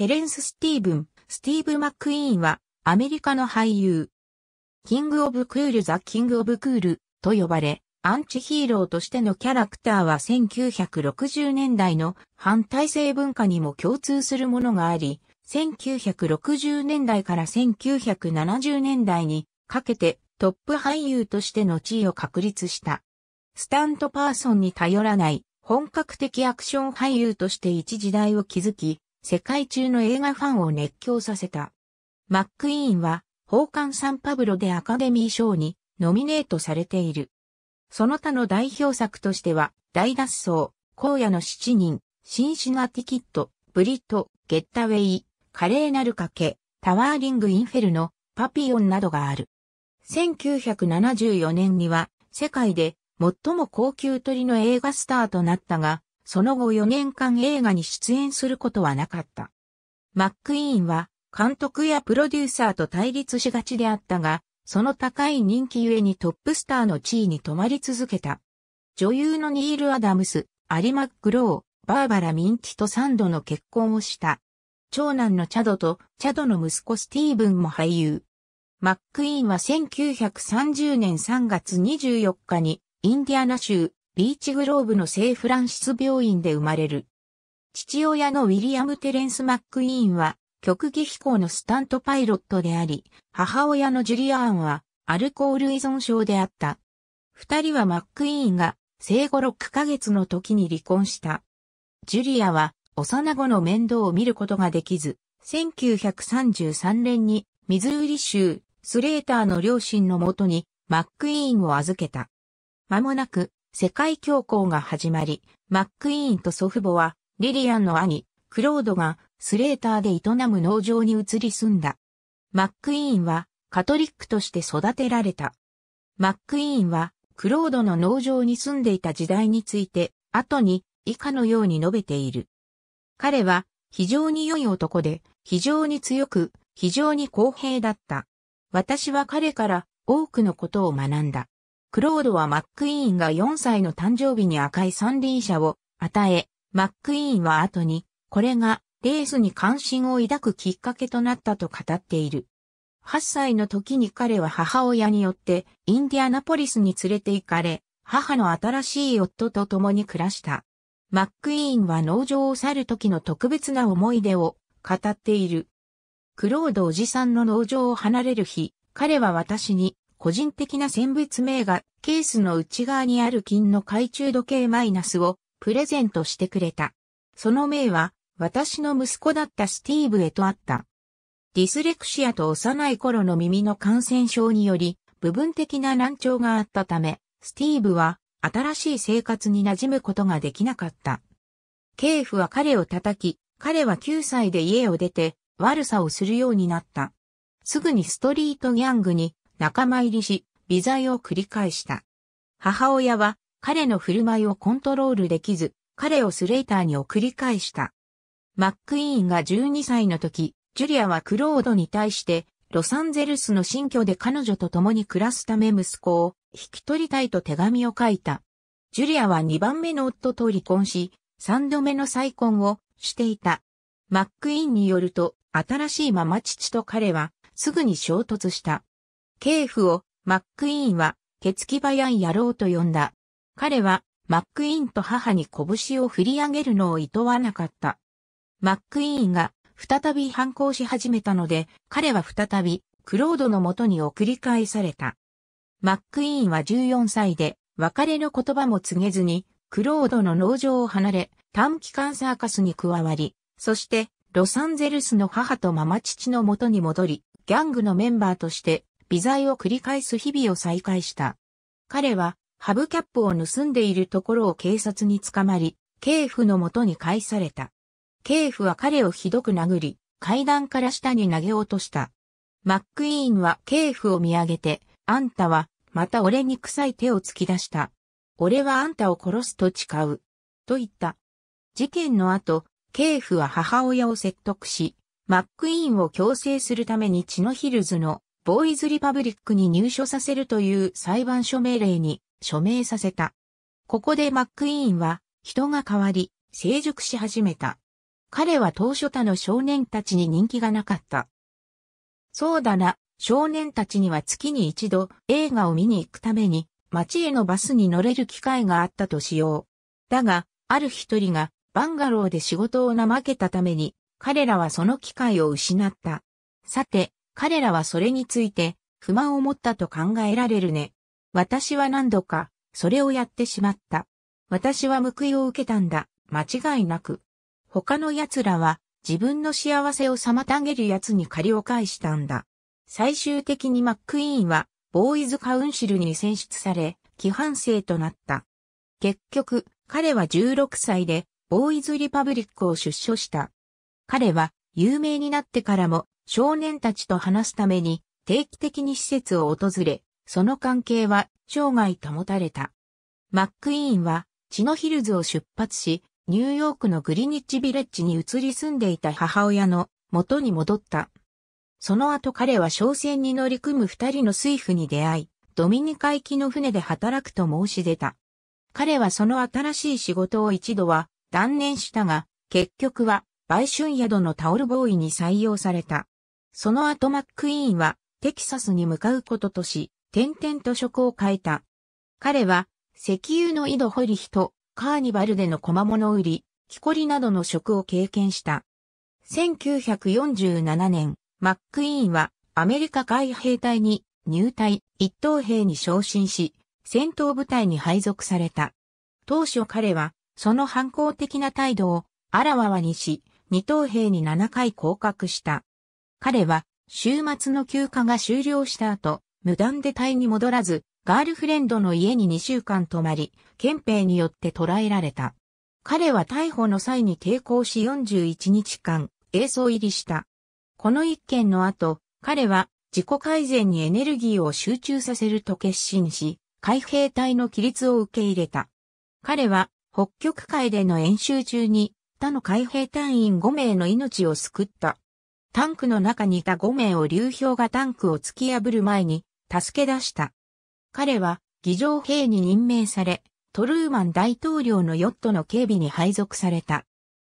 テレンス・スティーブン、スティーブ・マックイーンは、アメリカの俳優。キング・オブ・クール・ザ・キング・オブ・クールと呼ばれ、アンチヒーローとしてのキャラクターは1960年代の反体制文化にも共通するものがあり、1960年代から1970年代にかけてトップ俳優としての地位を確立した。スタントパーソンに頼らない本格的アクション俳優として一時代を築き、世界中の映画ファンを熱狂させた。マックイーンは、宝冠サンパブロでアカデミー賞にノミネートされている。その他の代表作としては、大脱走、荒野の七人、シンシナティキット、ブリット、ゲッタウェイ、華麗なる賭け、タワーリングインフェルノ、パピオンなどがある。1974年には世界で最も高級鳥の映画スターとなったが、その後4年間映画に出演することはなかった。マックイーンは監督やプロデューサーと対立しがちであったが、その高い人気ゆえにトップスターの地位に止まり続けた。女優のニール・アダムス、アリマック・ロー、バーバラ・ミンティと3度の結婚をした。長男のチャドと、チャドの息子スティーブンも俳優。マックイーンは1930年3月24日にインディアナ州ビーチグローブの聖フランシス病院で生まれる。父親のウィリアム・テレンス・マック・イーンは、極技飛行のスタントパイロットであり、母親のジュリアーンは、アルコール依存症であった。二人はマック・イーンが、生後6ヶ月の時に離婚した。ジュリアは、幼子の面倒を見ることができず、1933年に、ミズーリ州、スレーターの両親のもとに、マック・イーンを預けた。間もなく、世界恐慌が始まり、マックイーンと祖父母は、リリアンの兄、クロードがスレーターで営む農場に移り住んだ。マックイーンはカトリックとして育てられた。マックイーンはクロードの農場に住んでいた時代について、後に以下のように述べている。彼は非常に良い男で、非常に強く、非常に公平だった。私は彼から多くのことを学んだ。クロードはマックイーンが4歳の誕生日に赤い三輪車を与え、マックイーンは後に、これがレースに関心を抱くきっかけとなったと語っている。8歳の時に彼は母親によってインディアナポリスに連れて行かれ、母の新しい夫と共に暮らした。マックイーンは農場を去る時の特別な思い出を語っている。クロードおじさんの農場を離れる日、彼は私に個人的な選別名がケースの内側にある金の懐中時計マイナスをプレゼントしてくれた。その名は私の息子だったスティーブへとあった。ディスレクシアと幼い頃の耳の感染症により部分的な難聴があったため、スティーブは新しい生活に馴染むことができなかった。ケーフは彼を叩き、彼は9歳で家を出て悪さをするようになった。すぐにストリートギャングに仲間入りし、微罪を繰り返した。母親は彼の振る舞いをコントロールできず、彼をスレイターに送り返した。マックイーンが12歳の時、ジュリアはクロードに対して、ロサンゼルスの新居で彼女と共に暮らすため息子を引き取りたいと手紙を書いた。ジュリアは2番目の夫と離婚し、3度目の再婚をしていた。マックイーンによると、新しいママ父と彼はすぐに衝突した。系譜をマックイーンは、手つき早い野郎と呼んだ。彼は、マックイーンと母に拳を振り上げるのを厭わなかった。マックイーンが再び反抗し始めたので、彼は再びクロードの元に送り返された。マックイーンは14歳で、別れの言葉も告げずに、クロードの農場を離れ、短期間サーカスに加わり、そして、ロサンゼルスの母とママ父の元に戻り、ギャングのメンバーとして微罪を繰り返す日々を再開した。彼は、ハブキャップを盗んでいるところを警察に捕まり、警府のもとに返された。警府は彼をひどく殴り、階段から下に投げ落とした。マックイーンは警府を見上げて、あんたは、また俺に臭い手を突き出した。俺はあんたを殺すと誓う。と言った。事件の後、警府は母親を説得し、マックイーンを強制するために血のヒルズのボーイズリパブリックに入所させるという裁判所命令に署名させた。ここでマックイーンは人が変わり成熟し始めた。彼は当初他の少年たちに人気がなかった。そうだな、少年たちには月に一度映画を見に行くために街へのバスに乗れる機会があったとしよう。だが、ある一人がバンガローで仕事を怠けたために彼らはその機会を失った。さて、彼らはそれについて不満を持ったと考えられるね。私は何度か、それをやってしまった。私は報いを受けたんだ、間違いなく。他の奴らは、自分の幸せを妨げる奴に借りを返したんだ。最終的にマックイーンは、ボーイズカウンシルに選出され、規範生となった。結局、彼は16歳で、ボーイズリパブリックを出所した。彼は、有名になってからも、少年たちと話すために定期的に施設を訪れ、その関係は生涯保たれた。マックイーンは、チノヒルズを出発し、ニューヨークのグリニッジビレッジに移り住んでいた母親の元に戻った。その後彼は商船に乗り組む二人の水夫に出会い、ドミニカ行きの船で働くと申し出た。彼はその新しい仕事を一度は断念したが、結局は売春宿のタオルボーイに採用された。その後マックイーンはテキサスに向かうこととし、転々と職を変えた。彼は石油の井戸掘り人、カーニバルでの小物売り、木こりなどの職を経験した。1947年、マックイーンはアメリカ海兵隊に入隊、一等兵に昇進し、戦闘部隊に配属された。当初彼は、その反抗的な態度をあらわわにし、二等兵に7回降格した。彼は週末の休暇が終了した後、無断で隊に戻らず、ガールフレンドの家に2週間泊まり、憲兵によって捕らえられた。彼は逮捕の際に抵抗し41日間、映像入りした。この一件の後、彼は自己改善にエネルギーを集中させると決心し、海兵隊の規律を受け入れた。彼は北極海での演習中に他の海兵隊員5名の命を救った。タンクの中にいた5名を流氷がタンクを突き破る前に助け出した。彼は議場兵に任命され、トルーマン大統領のヨットの警備に配属された。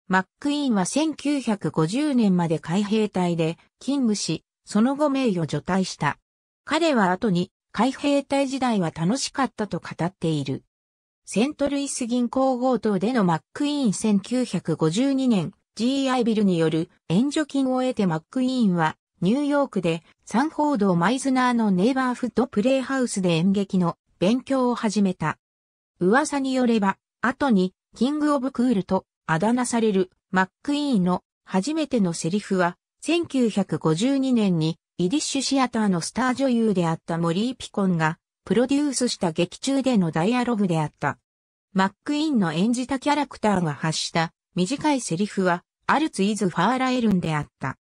マックイーンは1950年まで海兵隊で勤務し、その後名誉除隊した。彼は後に海兵隊時代は楽しかったと語っている。セントルイス銀行強盗でのマックイーン1952年、G.I. ビルによる援助金を得てマックイーンはニューヨークでサンフォード・マイズナーのネイバーフットプレイハウスで演劇の勉強を始めた。噂によれば、後にキング・オブ・クールとあだ名されるマックイーンの初めてのセリフは1952年にイディッシュシアターのスター女優であったモリー・ピコンがプロデュースした劇中でのダイアログであった。マックイーンの演じたキャラクターが発した短いセリフは、アルツ・イズ・ファーラエルンであった。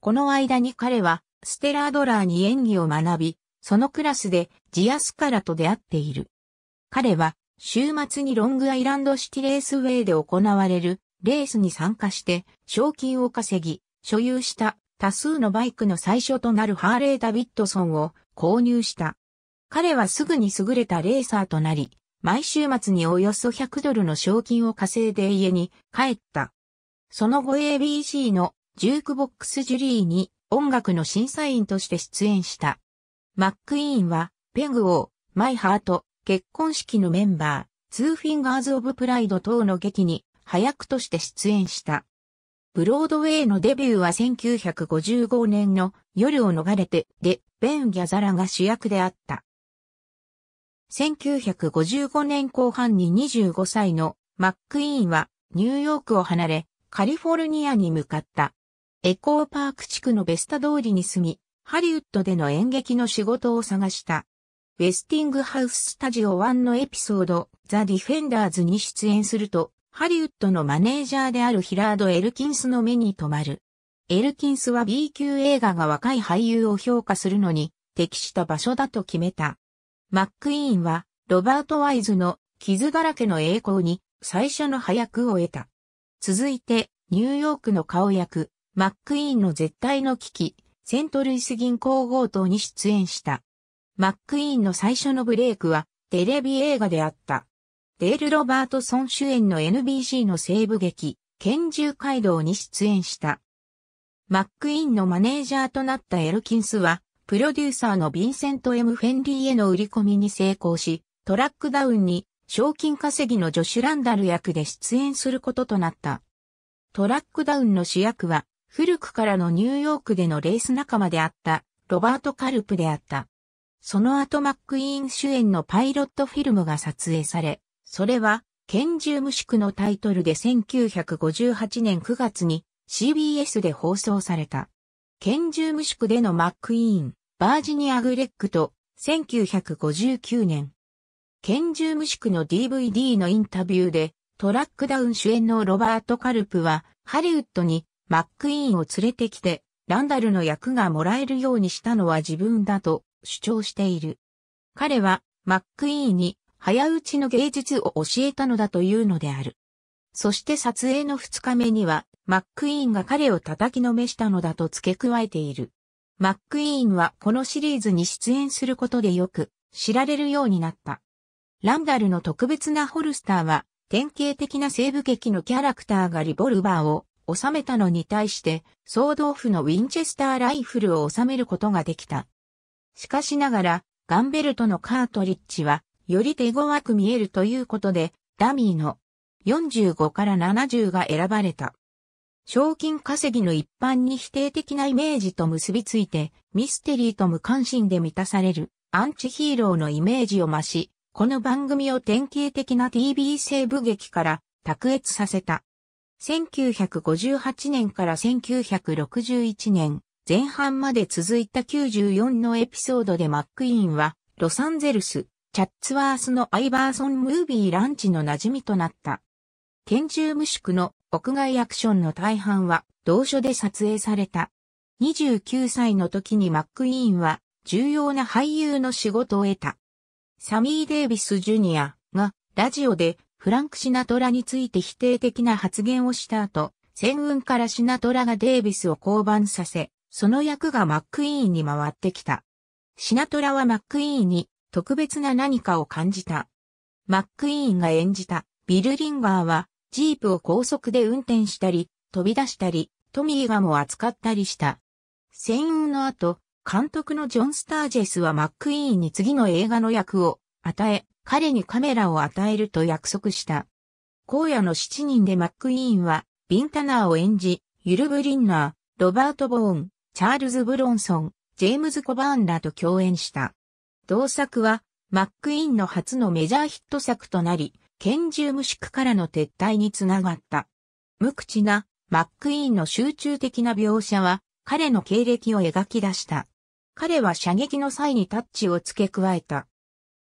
この間に彼は、ステラードラーに演技を学び、そのクラスでジアスカラと出会っている。彼は、週末にロングアイランドシティレースウェイで行われるレースに参加して、賞金を稼ぎ、所有した多数のバイクの最初となるハーレー・ダビッドソンを購入した。彼はすぐに優れたレーサーとなり、毎週末におよそ100ドルの賞金を稼いで家に帰った。その後 ABC のジュークボックスジュリーに音楽の審査員として出演した。マックイーンはペグー、マイハート、結婚式のメンバー、ツーフィンガーズ・オブ・プライド等の劇に早くとして出演した。ブロードウェイのデビューは1955年の夜を逃れてで、ベン・ギャザラが主役であった。1955年後半に25歳のマックイーンはニューヨークを離れカリフォルニアに向かった。エコーパーク地区のベスタ通りに住み、ハリウッドでの演劇の仕事を探した。ウェスティングハウススタジオ1のエピソード、ザ・ディフェンダーズに出演すると、ハリウッドのマネージャーであるヒラード・エルキンスの目に留まる。エルキンスは B 級映画が若い俳優を評価するのに適した場所だと決めた。マックイーンは、ロバート・ワイズの傷だらけの栄光に最初の早くを得た。続いて、ニューヨークの顔役、マックイーンの絶対の危機、セントルイス銀行強盗に出演した。マックイーンの最初のブレイクは、テレビ映画であった。デール・ロバートソン主演の NBC の西部劇、拳銃街道に出演した。マックイーンのマネージャーとなったエルキンスは、プロデューサーのヴィンセント・ M・ フェンリーへの売り込みに成功し、トラックダウンに賞金稼ぎのジョシュ・ランダル役で出演することとなった。トラックダウンの主役は、古くからのニューヨークでのレース仲間であった、ロバート・カルプであった。その後マック・イーン主演のパイロットフィルムが撮影され、それは、拳銃無宿のタイトルで1958年9月に CBS で放送された。拳銃無宿でのマックイーン、バージニア・グレッグと、1959年。拳銃無宿の DVD のインタビューで、トラックダウン主演のロバート・カルプは、ハリウッドにマックイーンを連れてきて、ランダルの役がもらえるようにしたのは自分だと主張している。彼は、マックイーンに早打ちの芸術を教えたのだというのである。そして撮影の2日目には、マックイーンが彼を叩きのめしたのだと付け加えている。マックイーンはこのシリーズに出演することでよく知られるようになった。ランダルの特別なホルスターは典型的な西部劇のキャラクターがリボルバーを収めたのに対して総動腐のウィンチェスターライフルを収めることができた。しかしながらガンベルトのカートリッジはより手強く見えるということでダミーの45から70が選ばれた。賞金稼ぎの一般に否定的なイメージと結びついて、ミステリーと無関心で満たされる、アンチヒーローのイメージを増し、この番組を典型的な TV 西部劇から卓越させた。1958年から1961年前半まで続いた94のエピソードでマックイーンはロサンゼルス、チャッツワースのアイバーソンムービーランチの馴染みとなった。拳銃無宿の屋外アクションの大半は同所で撮影された。29歳の時にマック・イーンは重要な俳優の仕事を得た。サミー・デイビス・ジュニアがラジオでフランク・シナトラについて否定的な発言をした後、戦運からシナトラがデイビスを降板させ、その役がマック・イーンに回ってきた。シナトラはマック・イーンに特別な何かを感じた。マック・イーンが演じたビル・リンガーはジープを高速で運転したり、飛び出したり、トミーガも扱ったりした。戦運の後、監督のジョン・スタージェスはマックイーンに次の映画の役を与え、彼にカメラを与えると約束した。荒野の7人でマックイーンは、ビンタナーを演じ、ユル・ブリンナー、ロバート・ボーン、チャールズ・ブロンソン、ジェームズ・コバーンらと共演した。同作は、マックイーンの初のメジャーヒット作となり、拳銃無宿からの撤退につながった。無口なマックイーンの集中的な描写は彼の経歴を描き出した。彼は射撃の際にタッチを付け加えた。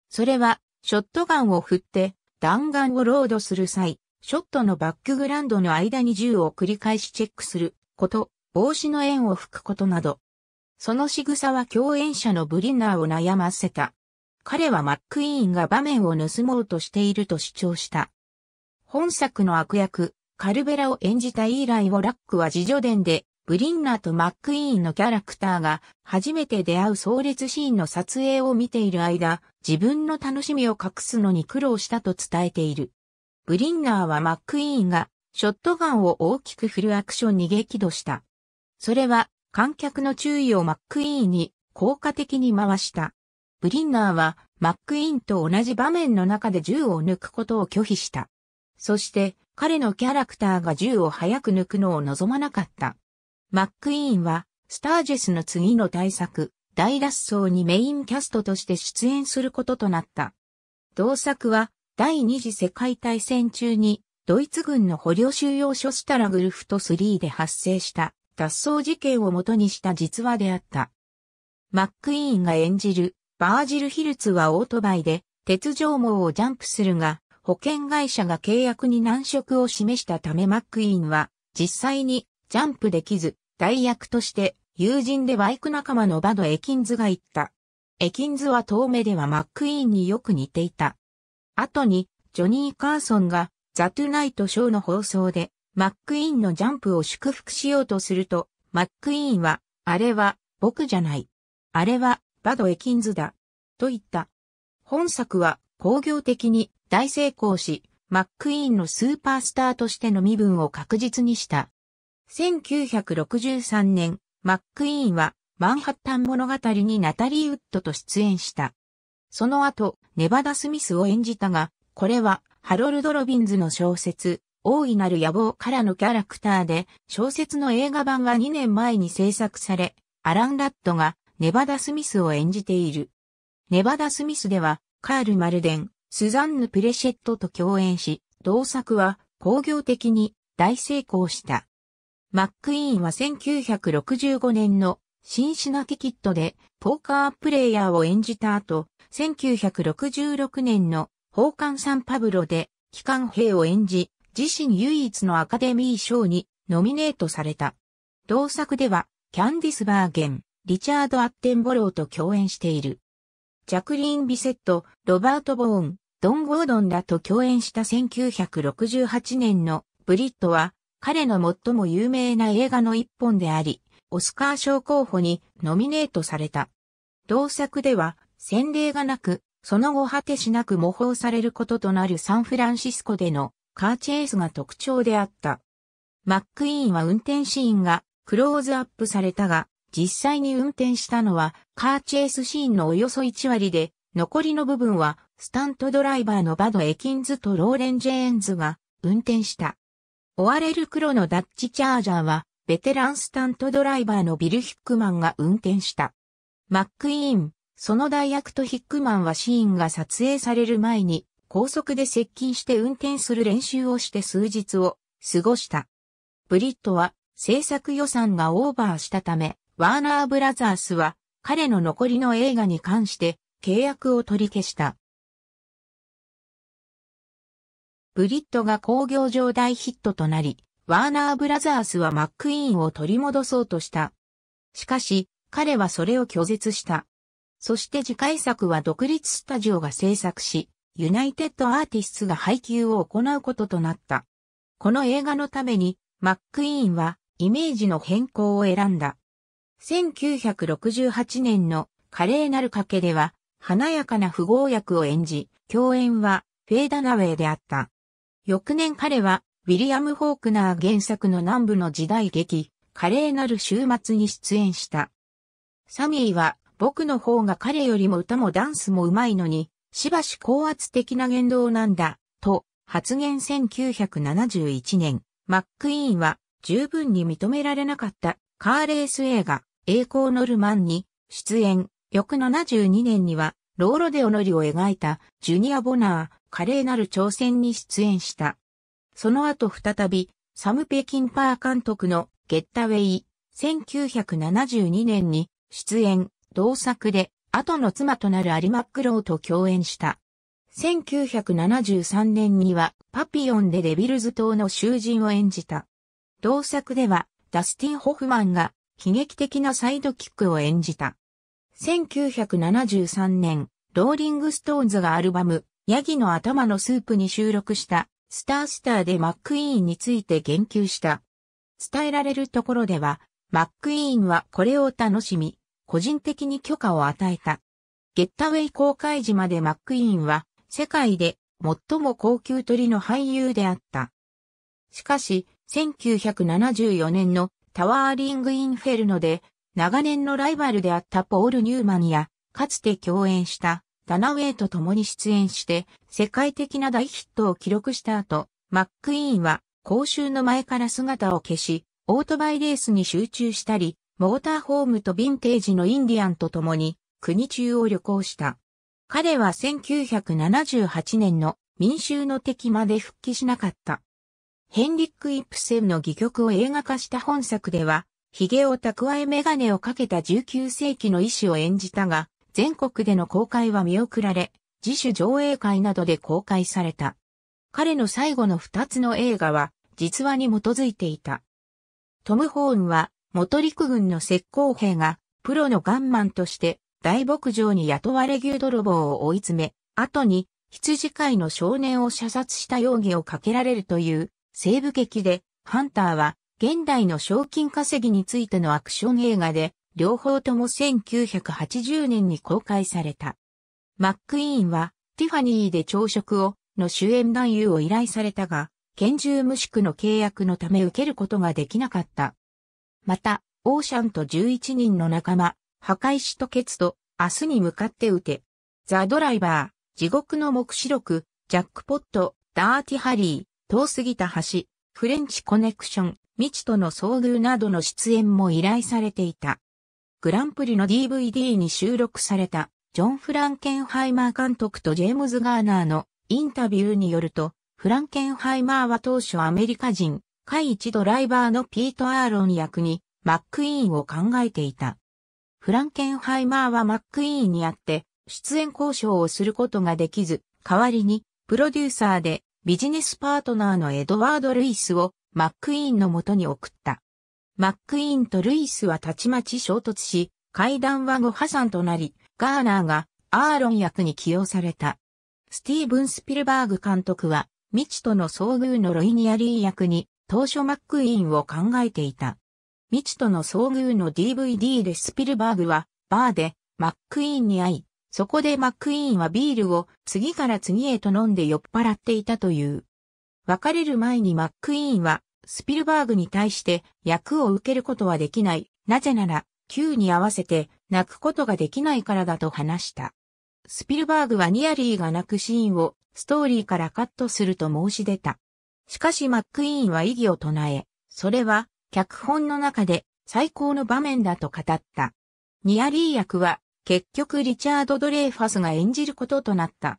それはショットガンを振って弾丸をロードする際、ショットのバックグラウンドの間に銃を繰り返しチェックすること、帽子の円を吹くことなど。その仕草は共演者のブリンナーを悩ませた。彼はマックイーンが場面を盗もうとしていると主張した。本作の悪役、カルベラを演じたイーライ・ウォラックは自叙伝で、ブリンナーとマックイーンのキャラクターが初めて出会う壮烈シーンの撮影を見ている間、自分の楽しみを隠すのに苦労したと伝えている。ブリンナーはマックイーンがショットガンを大きく振るアクションに激怒した。それは観客の注意をマックイーンに効果的に回した。ブリンナーはマックインと同じ場面の中で銃を抜くことを拒否した。そして彼のキャラクターが銃を早く抜くのを望まなかった。マックイーンはスタージェスの次の大作、大脱走にメインキャストとして出演することとなった。同作は第二次世界大戦中にドイツ軍の捕虜収容所スタラグルフト3で発生した脱走事件をもとにした実話であった。マックイーンが演じるバージルヒルツはオートバイで鉄条網をジャンプするが、保険会社が契約に難色を示したためマックイーンは実際にジャンプできず、代役として友人でバイク仲間のバド・エキンズが言った。エキンズは遠目ではマックイーンによく似ていた。後にジョニー・カーソンがザ・トゥ・ナイト・ショーの放送でマックイーンのジャンプを祝福しようとすると、マックイーンは、あれは僕じゃない。あれはバドエキンズだ、と言った。本作は工業的に大成功し、マックイーンのスーパースターとしての身分を確実にした。1963年、マックイーンはマンハッタン物語にナタリー・ウッドと出演した。その後、ネバダ・スミスを演じたが、これはハロルド・ロビンズの小説、大いなる野望からのキャラクターで、小説の映画版は2年前に制作され、アラン・ラッドがネバダ・スミスを演じている。ネバダ・スミスでは、カール・マルデン、スザンヌ・プレシェットと共演し、同作は工業的に大成功した。マックイーンは1965年のシンシナキキットでポーカープレイヤーを演じた後、1966年の宝冠サンパブロで機関兵を演じ、自身唯一のアカデミー賞にノミネートされた。同作では、キャンディス・バーゲン、リチャード・アッテンボローと共演している。ジャクリーン・ビセット、ロバート・ボーン、ドン・ゴードンらと共演した1968年のブリットは彼の最も有名な映画の一本であり、オスカー賞候補にノミネートされた。同作では洗礼がなく、その後果てしなく模倣されることとなるサンフランシスコでのカーチェイスが特徴であった。マックイーンは運転シーンがクローズアップされたが、実際に運転したのはカーチェイスシーンのおよそ1割で、残りの部分はスタントドライバーのバド・エキンズとローレン・ジェーンズが運転した。追われる黒のダッチチャージャーは、ベテランスタントドライバーのビル・ヒックマンが運転した。マックイーン、その代役とヒックマンはシーンが撮影される前に、高速で接近して運転する練習をして数日を過ごした。ブリットは制作予算がオーバーしたため、ワーナーブラザースは彼の残りの映画に関して契約を取り消した。ブリットが興行上大ヒットとなり、ワーナーブラザースはマックイーンを取り戻そうとした。しかし、彼はそれを拒絶した。そして次回作は独立スタジオが制作し、ユナイテッドアーティストが配給を行うこととなった。この映画のために、マックイーンはイメージの変更を選んだ。1968年の華麗なる賭けでは、華やかな不合役を演じ、共演はフェーダナウェイであった。翌年彼は、ウィリアム・ホークナー原作の南部の時代劇、華麗なる週末に出演した。サミーは、僕の方が彼よりも歌もダンスも上手いのに、しばし高圧的な言動なんだ、と、発言1971年、マックイーンは十分に認められなかったカーレース映画、栄光ノルマンに出演、翌72年には、ローロデオノリを描いたジュニア・ボナー、華麗なる挑戦に出演した。その後再び、サム・ペキンパー監督のゲッタウェイ、1972年に出演、同作で、後の妻となるアリマックローと共演した。1973年には、パピオンでデビルズ島の囚人を演じた。同作では、ダスティン・ホフマンが悲劇的なサイドキックを演じた。1973年、ローリングストーンズがアルバム、ヤギの頭のスープに収録した、スタースターでマックイーンについて言及した。伝えられるところでは、マックイーンはこれを楽しみ、個人的に許可を与えた。ゲッタウェイ公開時までマックイーンは、世界で最も高級鳥の俳優であった。しかし、1974年のタワーリング・インフェルノで、長年のライバルであったポール・ニューマンや、かつて共演したダナウェイと共に出演して、世界的な大ヒットを記録した後、マック・イーンは公衆の前から姿を消し、オートバイレースに集中したり、モーターホームとヴィンテージのインディアンと共に国中を旅行した。彼は1978年の民衆の敵まで復帰しなかった。ヘンリック・イプセンの戯曲を映画化した本作では、髭を蓄えメガネをかけた19世紀の医師を演じたが、全国での公開は見送られ、自主上映会などで公開された。彼の最後の2つの映画は、実話に基づいていた。トム・ホーンは、元陸軍の石膏兵が、プロのガンマンとして、大牧場に雇われ牛泥棒を追い詰め、後に、羊飼いの少年を射殺した容疑をかけられるという、西部劇で、ハンターは、現代の賞金稼ぎについてのアクション映画で、両方とも1980年に公開された。マックイーンは、ティファニーで朝食を、の主演男優を依頼されたが、拳銃無宿の契約のため受けることができなかった。また、オーシャンと11人の仲間、破壊とケツと、明日に向かって撃て。ザ・ドライバー、地獄の目視録、ジャックポット、ダーティ・ハリー、遠すぎた橋、フレンチコネクション、未知との遭遇などの出演も依頼されていた。グランプリの DVD に収録された、ジョン・フランケンハイマー監督とジェームズ・ガーナーのインタビューによると、フランケンハイマーは当初アメリカ人、海一ドライバーのピート・アーロン役に、マック・イーンを考えていた。フランケンハイマーはマック・イーンにあって、出演交渉をすることができず、代わりに、プロデューサーで、ビジネスパートナーのエドワード・ルイスをマックイーンのもとに送った。マックイーンとルイスはたちまち衝突し、会談は誤破産となり、ガーナーがアーロン役に起用された。スティーブン・スピルバーグ監督は、未知との遭遇のロイニアリー役に、当初マックイーンを考えていた。未知との遭遇の DVD でスピルバーグは、バーでマックイーンに会い、そこでマックイーンはビールを次から次へと飲んで酔っ払っていたという。別れる前にマックイーンはスピルバーグに対して役を受けることはできない。なぜなら、Q に合わせて泣くことができないからだと話した。スピルバーグはニアリーが泣くシーンをストーリーからカットすると申し出た。しかしマックイーンは異議を唱え、それは脚本の中で最高の場面だと語った。ニアリー役は結局リチャード・ドレーファスが演じることとなった。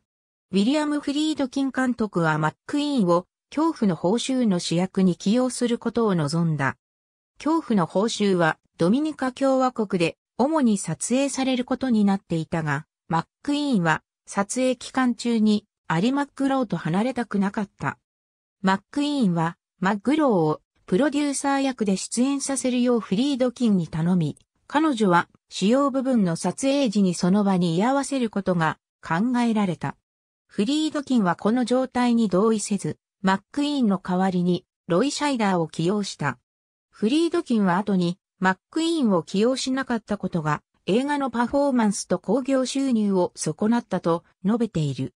ウィリアム・フリードキン監督はマック・イーンを恐怖の報酬の主役に起用することを望んだ。恐怖の報酬はドミニカ共和国で主に撮影されることになっていたが、マック・イーンは撮影期間中にアリ・マックローと離れたくなかった。マック・イーンはマック・ローをプロデューサー役で出演させるようフリードキンに頼み、彼女は主要部分の撮影時にその場に居合わせることが考えられた。フリードキンはこの状態に同意せず、マックイーンの代わりにロイ・シャイダーを起用した。フリードキンは後にマックイーンを起用しなかったことが映画のパフォーマンスと興行収入を損なったと述べている。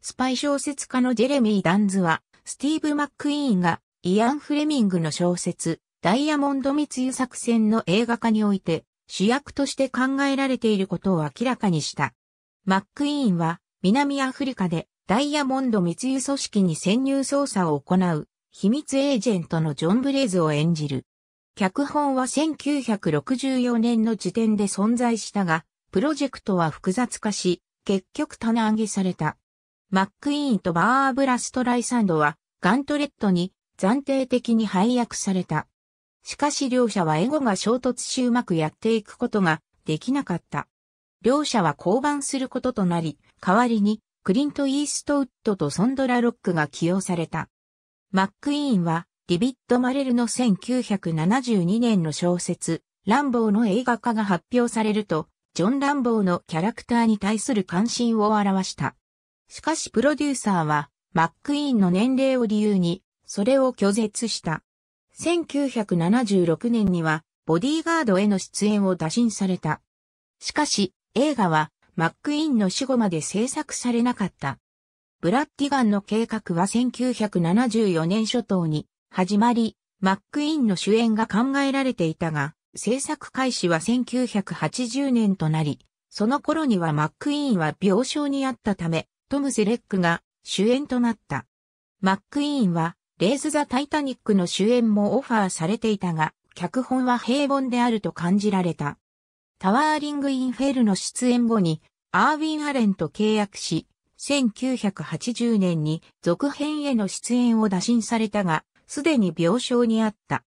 スパイ小説家のジェレミー・ダンズは、スティーブ・マックイーンがイアン・フレミングの小説、ダイヤモンド密輸作戦の映画化において、主役として考えられていることを明らかにした。マックイーンは南アフリカでダイヤモンド密輸組織に潜入捜査を行う秘密エージェントのジョン・ブレイズを演じる。脚本は1964年の時点で存在したが、プロジェクトは複雑化し、結局棚上げされた。マックイーンとバーブラ・ストライサンドはガントレットに暫定的に配役された。しかし両者はエゴが衝突しうまくやっていくことができなかった。両者は降板することとなり、代わりにクリント・イーストウッドとソンドラ・ロックが起用された。マック・イーンは、ディビッド・マレルの1972年の小説、ランボーの映画化が発表されると、ジョン・ランボーのキャラクターに対する関心を表した。しかしプロデューサーは、マック・イーンの年齢を理由に、それを拒絶した。1976年にはボディーガードへの出演を打診された。しかし、映画はマックインの死後まで制作されなかった。ブラッティガンの計画は1974年初頭に始まり、マックインの主演が考えられていたが、制作開始は1980年となり、その頃にはマックイーンは病床にあったため、トム・セレックが主演となった。マックインはレース・ザ・タイタニックの主演もオファーされていたが、脚本は平凡であると感じられた。タワーリング・インフェルの出演後に、アーウィン・アレンと契約し、1980年に続編への出演を打診されたが、すでに病床にあった。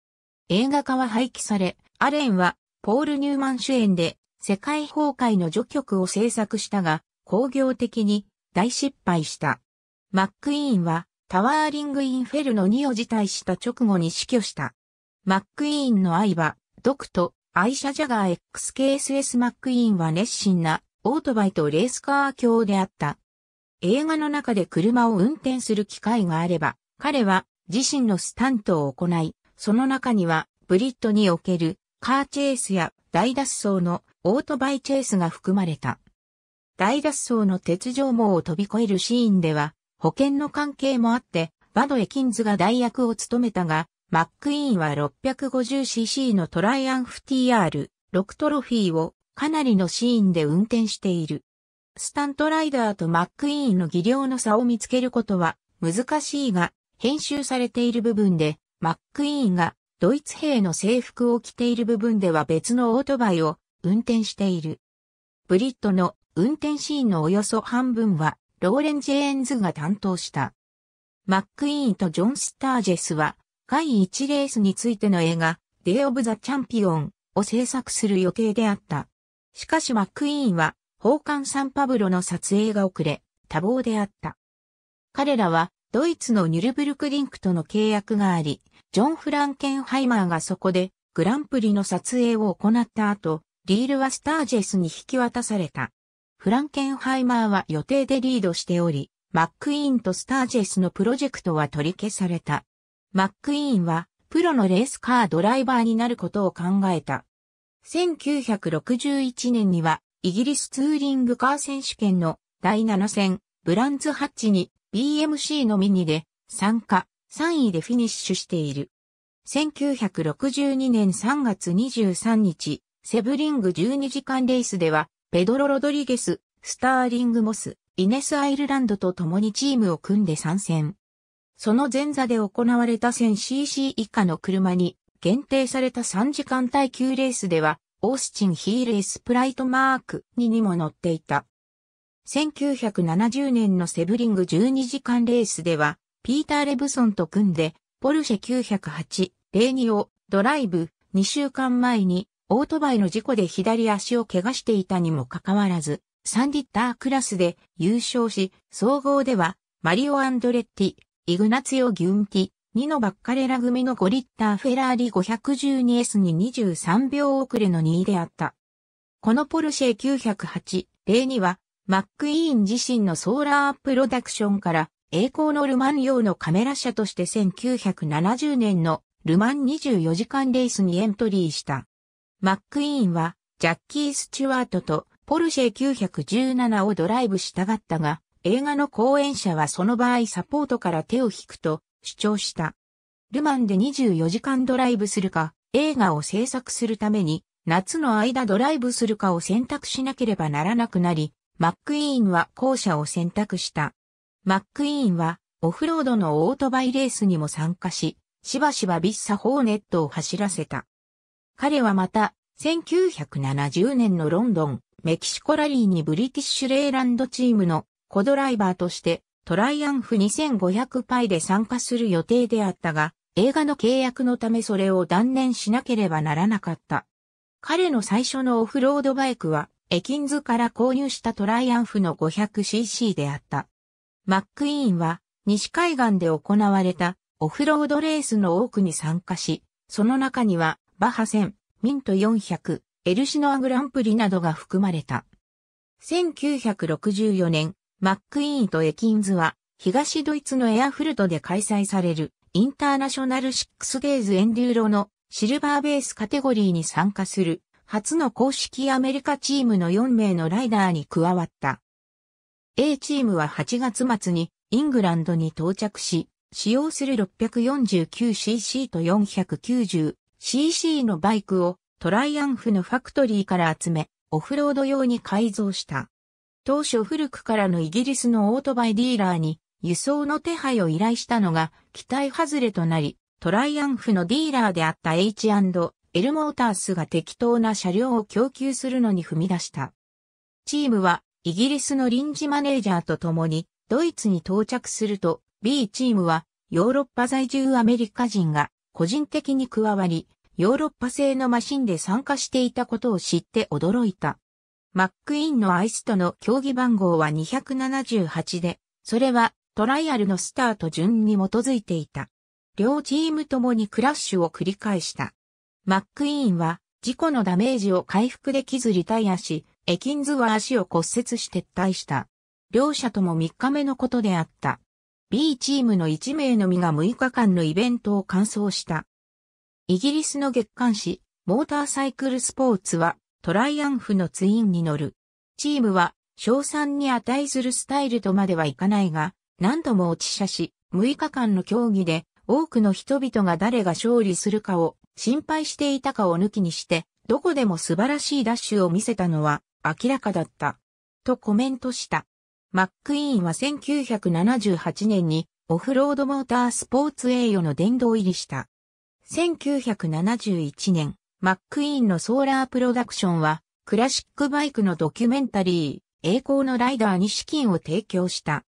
映画化は廃棄され、アレンは、ポール・ニューマン主演で、世界崩壊の序曲を制作したが、工業的に大失敗した。マック・イーンは、タワーリング・インフェルノ2を辞退した直後に死去した。マックイーンの愛は、ドクト、アイシャ・ジャガー XKSS マックイーンは熱心なオートバイとレースカー卿であった。映画の中で車を運転する機会があれば、彼は自身のスタントを行い、その中にはブリッドにおけるカーチェイスや大脱走のオートバイチェイスが含まれた。大脱走の鉄条網を飛び越えるシーンでは、保険の関係もあって、バド・エキンズが代役を務めたが、マックイーンは 650cc のトライアンフ TR6 トロフィーをかなりのシーンで運転している。スタントライダーとマックイーンの技量の差を見つけることは難しいが、編集されている部分で、マックイーンがドイツ兵の制服を着ている部分では別のオートバイを運転している。ブリットの運転シーンのおよそ半分はローレン・ジェーンズが担当した。マックイーンとジョン・スタージェスは、第1レースについての映画、デイ・オブ・ザ・チャンピオンを制作する予定であった。しかしマックイーンは、宝冠サンパブロの撮影が遅れ、多忙であった。彼らは、ドイツのニュルブルクリンクとの契約があり、ジョン・フランケンハイマーがそこで、グランプリの撮影を行った後、リールはスタージェスに引き渡された。フランケンハイマーは予定でリードしており、マックイーンとスタージェスのプロジェクトは取り消された。マックイーンは、プロのレースカードライバーになることを考えた。1961年には、イギリスツーリングカー選手権の第7戦、ブランズハッチに BMC のミニで参加、3位でフィニッシュしている。1962年3月23日、セブリング12時間レースでは、ペドロ・ロドリゲス、スターリング・モス、イネス・アイルランドと共にチームを組んで参戦。その前座で行われた 1000cc 以下の車に限定された3時間耐久レースでは、オースチン・ヒール・エスプライト・マーク2にも乗っていた。1970年のセブリング12時間レースでは、ピーター・レブソンと組んで、ポルシェ908、ーニオ、ドライブ2週間前にオートバイの事故で左足を怪我していたにもかかわらず、サンディッタークラスで優勝し、総合では、マリオ・アンドレッティ、イグナツヨ・ギュンティ、ニノ・バッカレラ組の5リッターフェラーリ 512S に23秒遅れの2位であった。このポルシェ908、例には、マック・イーン自身のソーラープロダクションから、栄光のルマン用のカメラ車として1970年のルマン24時間レースにエントリーした。マックイーンは、ジャッキー・スチュワートとポルシェ917をドライブしたがったが、映画の講演者はその場合サポートから手を引くと主張した。ルマンで24時間ドライブするか、映画を制作するために、夏の間ドライブするかを選択しなければならなくなり、マックイーンは後者を選択した。マックイーンはオフロードのオートバイレースにも参加し、しばしばビッサホーネットを走らせた。彼はまた、1970年のロンドン、メキシコラリーにブリティッシュレーランドチームのコドライバーとしてトライアンフ2500パイで参加する予定であったが、映画の契約のためそれを断念しなければならなかった。彼の最初のオフロードバイクは、エキンズから購入したトライアンフの 500cc であった。マックイーンは、西海岸で行われたオフロードレースの多くに参加し、その中にはバハ戦、ミント400、エルシノアグランプリなどが含まれた。1964年、マックイーンとエキンズは、東ドイツのエアフルトで開催される、インターナショナルシックスデイズエンデューロのシルバーベースカテゴリーに参加する、初の公式アメリカチームの4名のライダーに加わった。A チームは8月末にイングランドに到着し、使用する 649cc と4 9 0 CC のバイクをトライアンフのファクトリーから集め、オフロード用に改造した。当初古くからのイギリスのオートバイディーラーに輸送の手配を依頼したのが期待外れとなり、トライアンフのディーラーであった H&L モータースが適当な車両を供給するのに踏み出した。チームはイギリスの臨時マネージャーと共にドイツに到着すると B チームはヨーロッパ在住アメリカ人が個人的に加わり、ヨーロッパ製のマシンで参加していたことを知って驚いた。マックイーンのアイスとの競技番号は278で、それはトライアルのスタート順に基づいていた。両チームともにクラッシュを繰り返した。マックイーンは事故のダメージを回復できずリタイアし、エキンズは足を骨折し撤退した。両者とも3日目のことであった。B チームの1名のみが6日間のイベントを完走した。イギリスの月刊誌、モーターサイクルスポーツは、トライアンフのツインに乗る。チームは、賞賛に値するスタイルとまではいかないが、何度も落ち車し、6日間の競技で、多くの人々が誰が勝利するかを心配していたかを抜きにして、どこでも素晴らしいダッシュを見せたのは明らかだった。とコメントした。マックイーンは1978年にオフロードモータースポーツ栄誉の殿堂入りした。1971年、マックイーンのソーラープロダクションはクラシックバイクのドキュメンタリー、栄光のライダーに資金を提供した。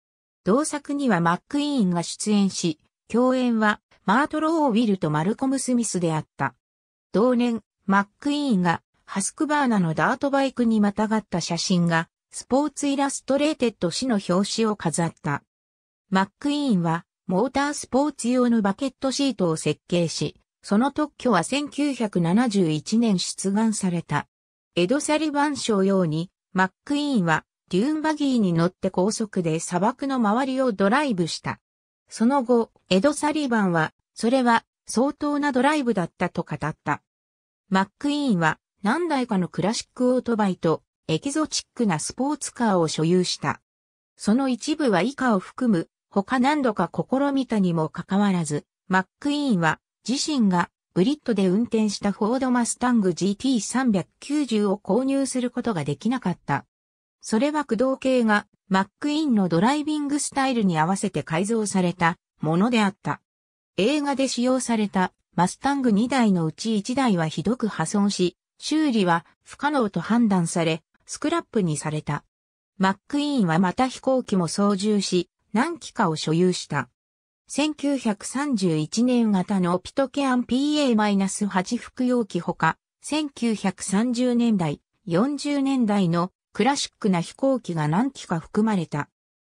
同作にはマックイーンが出演し、共演はマート・ロー・ウィルとマルコム・スミスであった。同年、マックイーンがハスクバーナのダートバイクにまたがった写真がスポーツイラストレーテッド誌の表紙を飾った。マックイーンは、モータースポーツ用のバケットシートを設計し、その特許は1971年出願された。エド・サリバン賞用に、マックイーンは、デューンバギーに乗って高速で砂漠の周りをドライブした。その後、エド・サリバンは、それは相当なドライブだったと語った。マックイーンは何台かのクラシックオートバイとエキゾチックなスポーツカーを所有した。その一部は以下を含む、他何度か試みたにもかかわらず、マックイーンは自身がブリットで運転したフォードマスタング GT390 を購入することができなかった。それは駆動系がマックイーンのドライビングスタイルに合わせて改造されたものであった。映画で使用されたマスタング2台のうち1台はひどく破損し、修理は不可能と判断され、スクラップにされた。マックイーンはまた飛行機も操縦し、何機かを所有した。1931年型のピトケアン PA-8 服用機ほか、1930年代、40年代のクラシックな飛行機が何機か含まれた。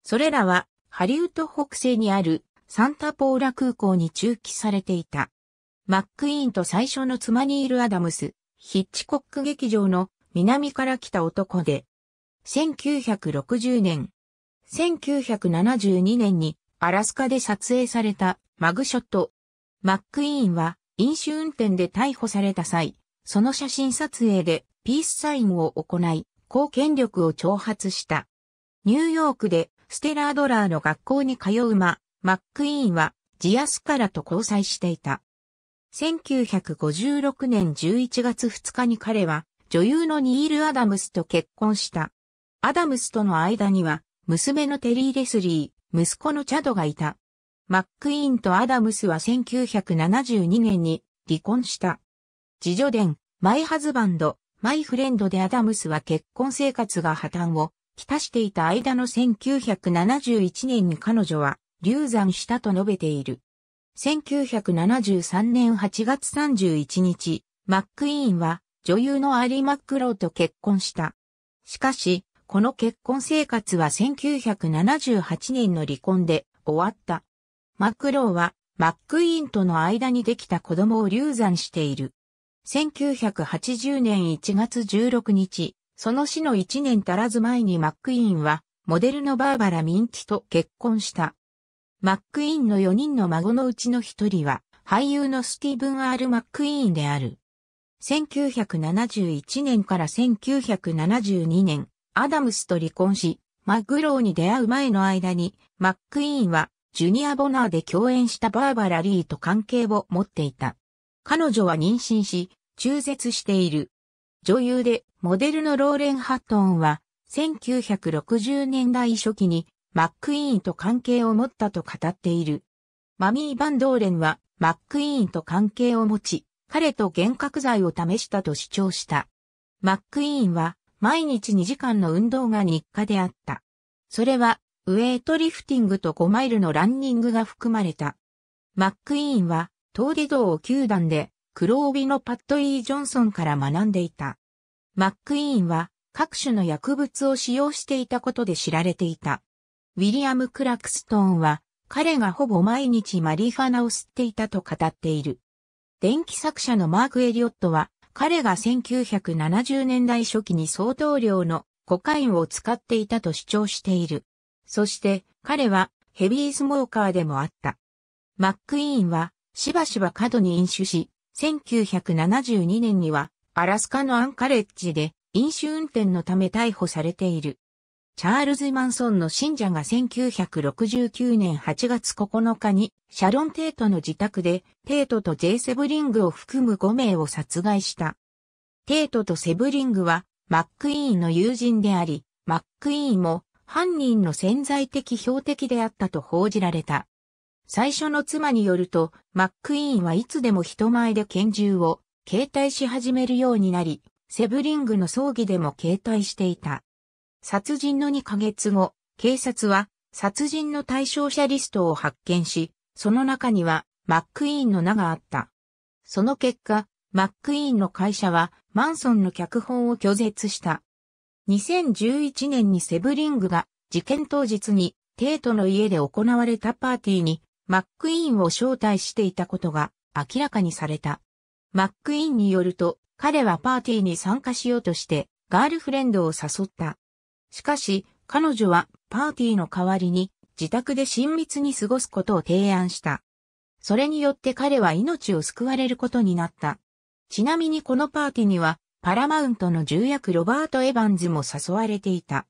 それらは、ハリウッド北西にあるサンタポーラ空港に駐機されていた。マックイーンと最初の妻ニール・アダムス、ヒッチコック劇場の南から来た男で、1960年、1972年にアラスカで撮影されたマグショット。マックイーンは飲酒運転で逮捕された際、その写真撮影でピースサインを行い、公権力を挑発した。ニューヨークでステラードラーの学校に通う間、マックイーンはジアスカラと交際していた。1956年11月2日に彼は女優のニール・アダムスと結婚した。アダムスとの間には、娘のテリー・レスリー、息子のチャドがいた。マックイーンとアダムスは1972年に離婚した。自助伝、マイハズバンド、マイフレンドでアダムスは結婚生活が破綻をきたしていた間の1971年に彼女は流産したと述べている。1973年8月31日、マックイーンは女優のアリー・マックロと結婚した。しかし、この結婚生活は1978年の離婚で終わった。マックローはマックイーンとの間にできた子供を流産している。1980年1月16日、その死の1年足らず前にマックイーンはモデルのバーバラ・ミンティと結婚した。マックイーンの4人の孫のうちの1人は俳優のスティーブン・アール・マックイーンである。1971年から1972年、アダムスと離婚し、マグローに出会う前の間に、マックイーンは、ジュニア・ボナーで共演したバーバラ・リーと関係を持っていた。彼女は妊娠し、中絶している。女優で、モデルのローレン・ハットンは、1960年代初期に、マックイーンと関係を持ったと語っている。マミー・バンドーレンは、マックイーンと関係を持ち、彼と幻覚剤を試したと主張した。マックイーンは毎日2時間の運動が日課であった。それはウェイトリフティングと5マイルのランニングが含まれた。マックイーンは東理道を9段で黒帯のパッド・イー・ジョンソンから学んでいた。マックイーンは各種の薬物を使用していたことで知られていた。ウィリアム・クラクストーンは彼がほぼ毎日マリファナを吸っていたと語っている。電気作者のマーク・エリオットは、彼が1970年代初期に相当量のコカインを使っていたと主張している。そして彼はヘビースモーカーでもあった。マック・イーンはしばしば過度に飲酒し、1972年にはアラスカのアンカレッジで飲酒運転のため逮捕されている。チャールズ・マンソンの信者が1969年8月9日にシャロン・テイトの自宅でテイトとジェイ・セブリングを含む5名を殺害した。テイトとセブリングはマック・イーンの友人であり、マック・イーンも犯人の潜在的標的であったと報じられた。最初の妻によると、マック・イーンはいつでも人前で拳銃を携帯し始めるようになり、セブリングの葬儀でも携帯していた。殺人の2ヶ月後、警察は殺人の対象者リストを発見し、その中にはマックイーンの名があった。その結果、マックイーンの会社はマンソンの脚本を拒絶した。2011年にセブリングが事件当日にテートの家で行われたパーティーにマックイーンを招待していたことが明らかにされた。マックイーンによると彼はパーティーに参加しようとしてガールフレンドを誘った。しかし、彼女はパーティーの代わりに自宅で親密に過ごすことを提案した。それによって彼は命を救われることになった。ちなみにこのパーティーにはパラマウントの重役ロバート・エヴァンズも誘われていた。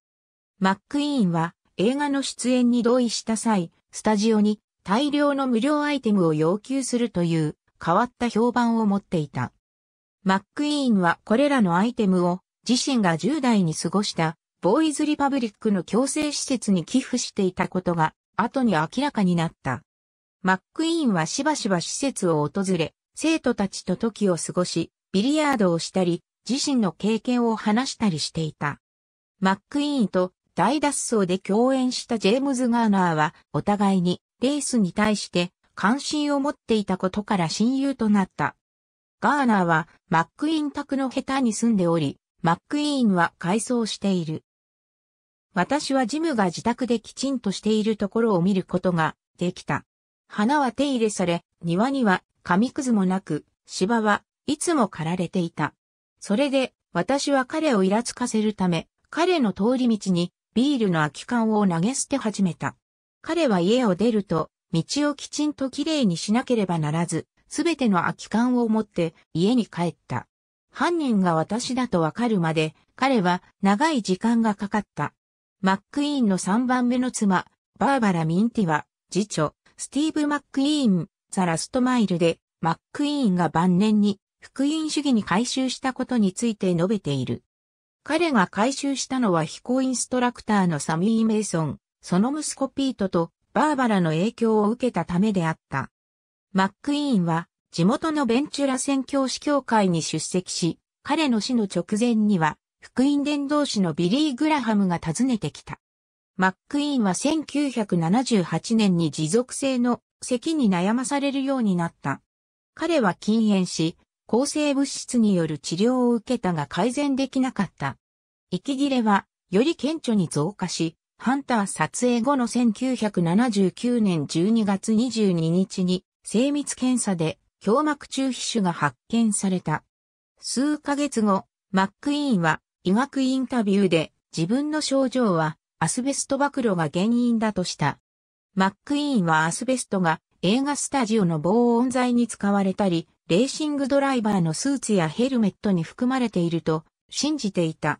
マック・イーンは映画の出演に同意した際、スタジオに大量の無料アイテムを要求するという変わった評判を持っていた。マック・イーンはこれらのアイテムを自身が10代に過ごしたボーイズリパブリックの強制施設に寄付していたことが、後に明らかになった。マックイーンはしばしば施設を訪れ、生徒たちと時を過ごし、ビリヤードをしたり、自身の経験を話したりしていた。マックイーンと大脱走で共演したジェームズ・ガーナーは、お互いにレースに対して関心を持っていたことから親友となった。ガーナーはマックイーン宅の下手に住んでおり、マックイーンは改装している。私はジムが自宅できちんとしているところを見ることができた。花は手入れされ、庭には紙くずもなく、芝はいつも刈られていた。それで、私は彼をイラつかせるため、彼の通り道にビールの空き缶を投げ捨て始めた。彼は家を出ると、道をきちんときれいにしなければならず、すべての空き缶を持って家に帰った。犯人が私だとわかるまで、彼は長い時間がかかった。マックイーンの3番目の妻、バーバラ・ミンティは、次女、スティーブ・マックイーン、ザ・ラストマイルで、マックイーンが晩年に、福音主義に改修したことについて述べている。彼が改修したのは飛行インストラクターのサミー・メイソン、その息子ピートとバーバラの影響を受けたためであった。マックイーンは地元のベンチュラ宣教師協会に出席し、彼の死の直前には福音伝道師のビリー・グラハムが訪ねてきた。マックイーンは1978年に持続性の咳に悩まされるようになった。彼は禁煙し、抗生物質による治療を受けたが改善できなかった。息切れはより顕著に増加し、ハンター撮影後の1979年12月22日に精密検査で胸膜中皮腫が発見された。数ヶ月後、マックイーンは医学インタビューで自分の症状はアスベスト暴露が原因だとした。マックイーンはアスベストが映画スタジオの防音材に使われたり、レーシングドライバーのスーツやヘルメットに含まれていると信じていた。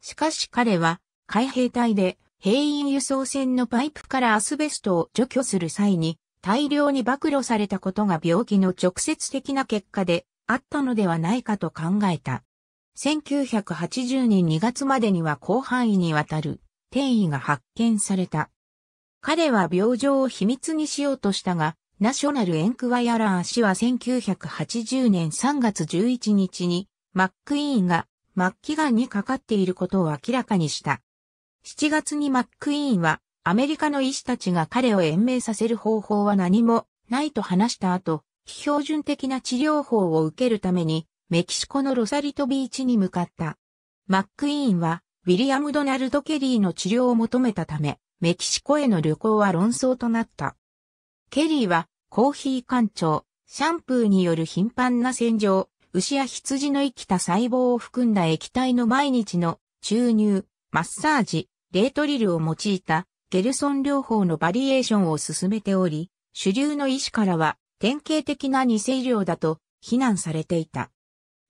しかし彼は海兵隊で兵員輸送船のパイプからアスベストを除去する際に大量に暴露されたことが病気の直接的な結果であったのではないかと考えた。1980年2月までには広範囲にわたる転移が発見された。彼は病状を秘密にしようとしたが、ナショナルエンクワイアラー氏は1980年3月11日にマックイーンが末期癌にかかっていることを明らかにした。7月にマックイーンはアメリカの医師たちが彼を延命させる方法は何もないと話した後、非標準的な治療法を受けるためにメキシコのロサリトビーチに向かった。マックイーンは、ウィリアム・ドナルド・ケリーの治療を求めたため、メキシコへの旅行は論争となった。ケリーは、コーヒー干長、シャンプーによる頻繁な洗浄、牛や羊の生きた細胞を含んだ液体の毎日の注入、マッサージ、レートリルを用いたゲルソン療法のバリエーションを進めており、主流の医師からは典型的な偽医療だと非難されていた。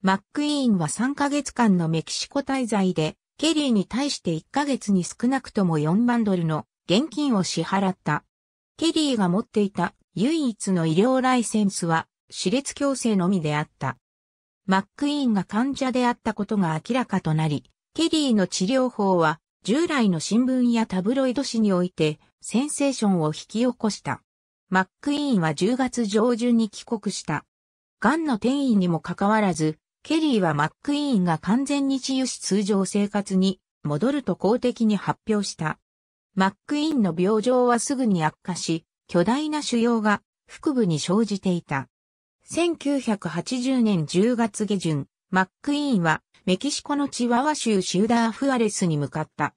マックイーンは3ヶ月間のメキシコ滞在で、ケリーに対して1ヶ月に少なくとも4万ドルの現金を支払った。ケリーが持っていた唯一の医療ライセンスは、死列矯正のみであった。マックイーンが患者であったことが明らかとなり、ケリーの治療法は、従来の新聞やタブロイド紙において、センセーションを引き起こした。マックイーンは10月上旬に帰国した。癌の転移にもかかわらず、ケリーはマックイーンが完全に治癒し通常生活に戻ると公的に発表した。マックイーンの病状はすぐに悪化し、巨大な腫瘍が腹部に生じていた。1980年10月下旬、マックイーンはメキシコのチワワ州シューダーフアレスに向かった。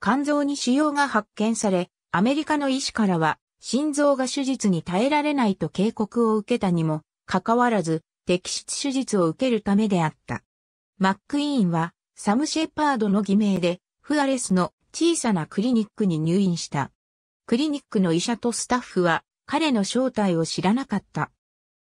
肝臓に腫瘍が発見され、アメリカの医師からは心臓が手術に耐えられないと警告を受けたにも、かかわらず、摘出手術を受けるためであった。マックイーンは、サム・シェパードの偽名で、フアレスの小さなクリニックに入院した。クリニックの医者とスタッフは、彼の正体を知らなかった。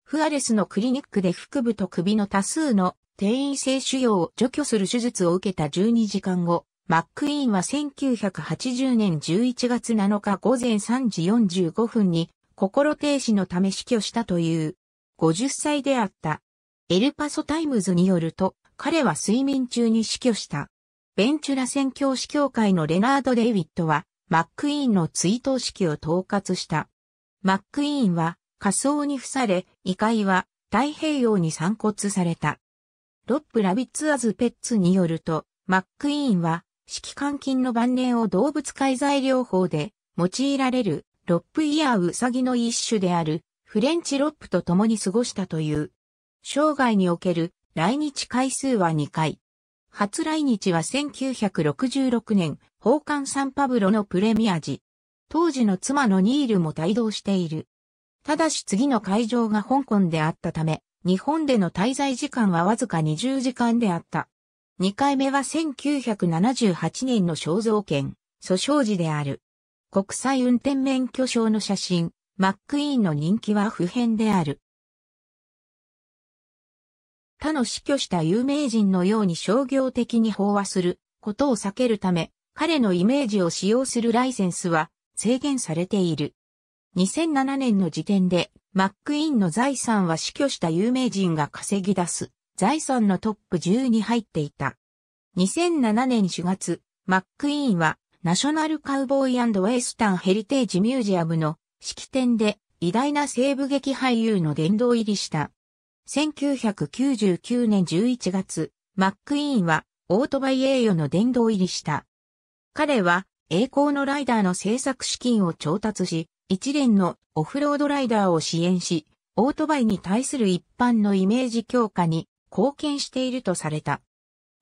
フアレスのクリニックで腹部と首の多数の転移性腫瘍を除去する手術を受けた12時間後、マックイーンは1980年11月7日午前3時45分に心停止のため死去したという。50歳であった。エルパソタイムズによると、彼は睡眠中に死去した。ベンチュラ宣教師協会のレナード・デイビットは、マックイーンの追悼式を統括した。マックイーンは、仮葬に付され、遺骸は太平洋に散骨された。ロップ・ラビッツ・アズ・ペッツによると、マックイーンは、指揮官金の晩年を動物介在療法で用いられるロップイヤーウサギの一種であるフレンチロップと共に過ごしたという。生涯における来日回数は2回。初来日は1966年、宝冠サンパブロのプレミア時。当時の妻のニールも帯同している。ただし次の会場が香港であったため、日本での滞在時間はわずか20時間であった。2回目は1978年の肖像権、訴訟時である。国際運転免許証の写真、マックイーンの人気は普遍である。他の死去した有名人のように商業的に飽和することを避けるため、彼のイメージを使用するライセンスは制限されている。2007年の時点で、マックイーンの財産は死去した有名人が稼ぎ出す財産のトップ10に入っていた。2007年4月、マックイーンはナショナルカウボーイウエスタンヘリテージミュージアムの式典で偉大な西部劇俳優の殿堂入りした。1999年11月、マックイーンはオートバイ栄誉の殿堂入りした。彼は栄光のライダーの制作資金を調達し、一連のオフロードライダーを支援し、オートバイに対する一般のイメージ強化に貢献しているとされた。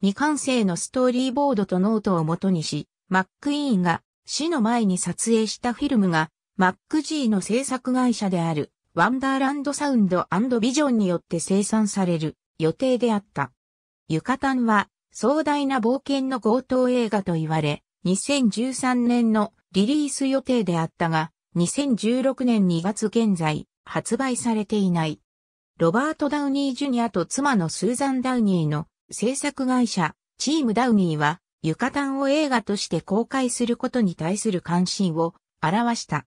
未完成のストーリーボードとノートを元にし、マックイーンが死の前に撮影したフィルムがマック G の制作会社である、ワンダーランドサウンドビジョンによって生産される予定であった。ユカタンは壮大な冒険の強盗映画と言われ、2013年のリリース予定であったが、2016年2月現在、発売されていない。ロバート・ダウニー・ジュニアと妻のスーザン・ダウニーの制作会社、チーム・ダウニーは、ユカタンを映画として公開することに対する関心を表した。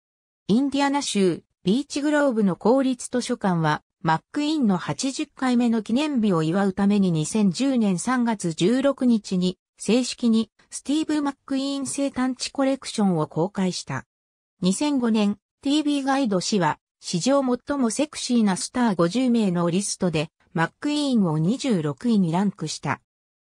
インディアナ州、ビーチグローブの公立図書館は、マックインの80回目の記念日を祝うために2010年3月16日に、正式にスティーブ・マックイーン生誕地コレクションを公開した。2005年、TV ガイド氏は、史上最もセクシーなスター50名のリストで、マックイーンを26位にランクした。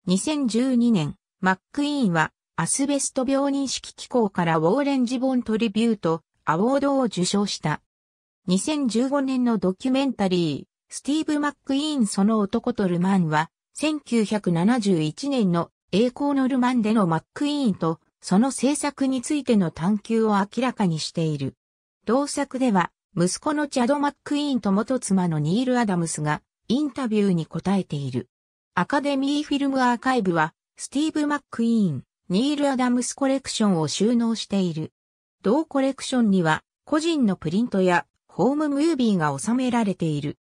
2012年、マックイーンは、アスベスト病認識機構からウォーレンジボントリビュート、アウォードを受賞した。2015年のドキュメンタリー、スティーブ・マックイーンその男とルマンは、1971年の栄光のルマンでのマックイーンと、その制作についての探求を明らかにしている。同作では、息子のチャド・マックイーンと元妻のニール・アダムスが、インタビューに答えている。アカデミーフィルムアーカイブは、スティーブ・マックイーン、ニール・アダムスコレクションを収納している。同コレクションには個人のプリントやホームムービーが収められている。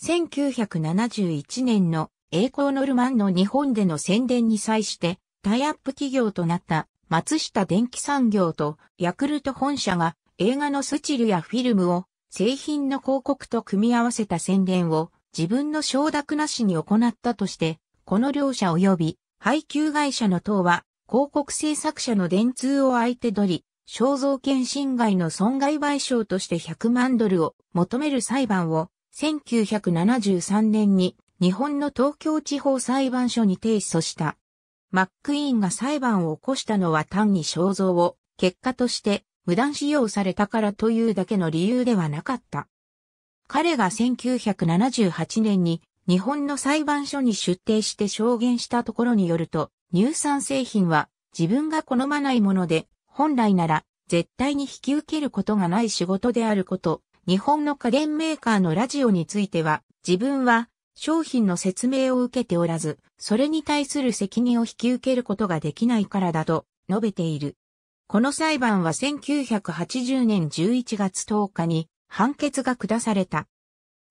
1971年の栄光ノルマンの日本での宣伝に際してタイアップ企業となった松下電気産業とヤクルト本社が映画のスチルやフィルムを製品の広告と組み合わせた宣伝を自分の承諾なしに行ったとして、この両社及び配給会社の等は広告制作者の電通を相手取り、肖像権侵害の損害賠償として100万ドルを求める裁判を1973年に日本の東京地方裁判所に提訴した。マックイーンが裁判を起こしたのは単に肖像を結果として無断使用されたからというだけの理由ではなかった。彼が1978年に日本の裁判所に出廷して証言したところによると、乳酸製品は自分が好まないもので本来なら、絶対に引き受けることがない仕事であること、日本の家電メーカーのラジオについては、自分は商品の説明を受けておらず、それに対する責任を引き受けることができないからだと述べている。この裁判は1980年11月10日に判決が下された。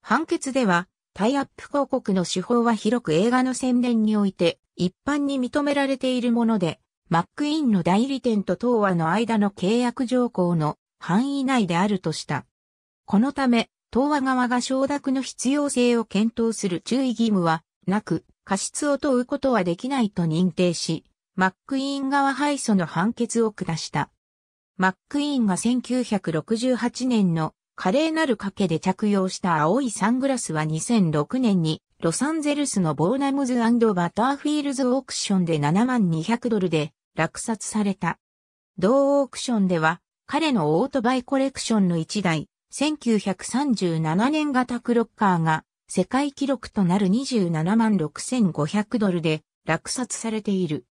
判決では、タイアップ広告の手法は広く映画の宣伝において一般に認められているもので、マックインの代理店と東和の間の契約条項の範囲内であるとした。このため、東和側が承諾の必要性を検討する注意義務はなく、過失を問うことはできないと認定し、マックイーン側敗訴の判決を下した。マックイーンが1968年の華麗なる賭けで着用した青いサングラスは2006年にロサンゼルスのボーナムズバターフィールズオークションで7万200ドルで落札された。同オークションでは、彼のオートバイコレクションの1台、1937年型クロッカーが、世界記録となる27万6500ドルで落札されている。